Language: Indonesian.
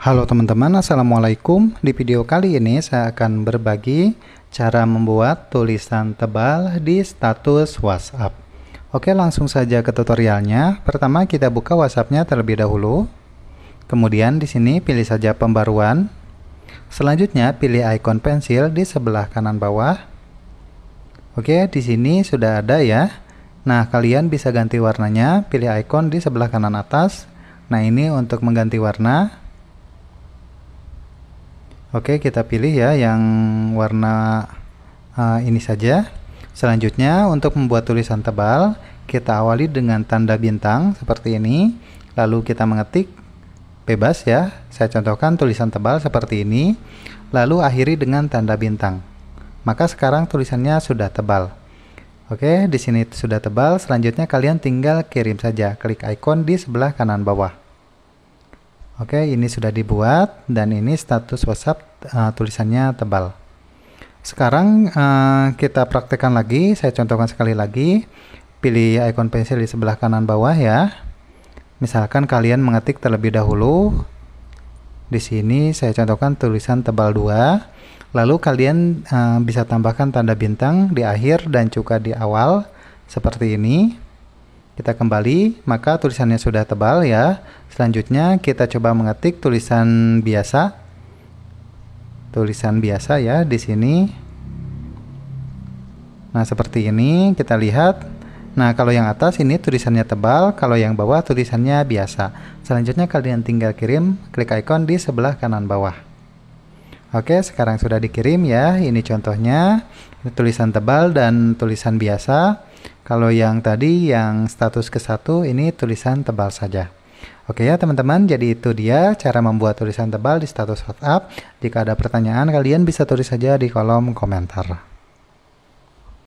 Halo teman-teman, Assalamualaikum. Di video kali ini saya akan berbagi cara membuat tulisan tebal di status WhatsApp. Oke, langsung saja ke tutorialnya. Pertama kita buka WhatsAppnya terlebih dahulu. Kemudian di sini pilih saja pembaruan. Selanjutnya pilih ikon pensil di sebelah kanan bawah. Oke, di sini sudah ada ya. Nah, kalian bisa ganti warnanya, pilih ikon di sebelah kanan atas. Nah, ini untuk mengganti warna. Oke, kita pilih ya yang warna uh, ini saja. Selanjutnya, untuk membuat tulisan tebal, kita awali dengan tanda bintang seperti ini. Lalu kita mengetik bebas ya. Saya contohkan tulisan tebal seperti ini. Lalu akhiri dengan tanda bintang. Maka sekarang tulisannya sudah tebal. Oke, di sini sudah tebal. Selanjutnya kalian tinggal kirim saja. Klik ikon di sebelah kanan bawah. Oke, ini sudah dibuat dan ini status WhatsApp uh, tulisannya tebal. Sekarang uh, kita praktekkan lagi, saya contohkan sekali lagi. Pilih icon pensil di sebelah kanan bawah ya. Misalkan kalian mengetik terlebih dahulu. Di sini saya contohkan tulisan tebal 2. Lalu kalian uh, bisa tambahkan tanda bintang di akhir dan juga di awal seperti ini. Kita kembali, maka tulisannya sudah tebal ya. Selanjutnya kita coba mengetik tulisan biasa. Tulisan biasa ya di sini. Nah, seperti ini kita lihat. Nah, kalau yang atas ini tulisannya tebal, kalau yang bawah tulisannya biasa. Selanjutnya kalian tinggal kirim klik icon di sebelah kanan bawah. Oke, sekarang sudah dikirim ya. Ini contohnya, ini tulisan tebal dan tulisan biasa. Kalau yang tadi yang status ke satu ini tulisan tebal saja. Oke ya teman-teman, jadi itu dia cara membuat tulisan tebal di status WhatsApp. Jika ada pertanyaan, kalian bisa tulis saja di kolom komentar.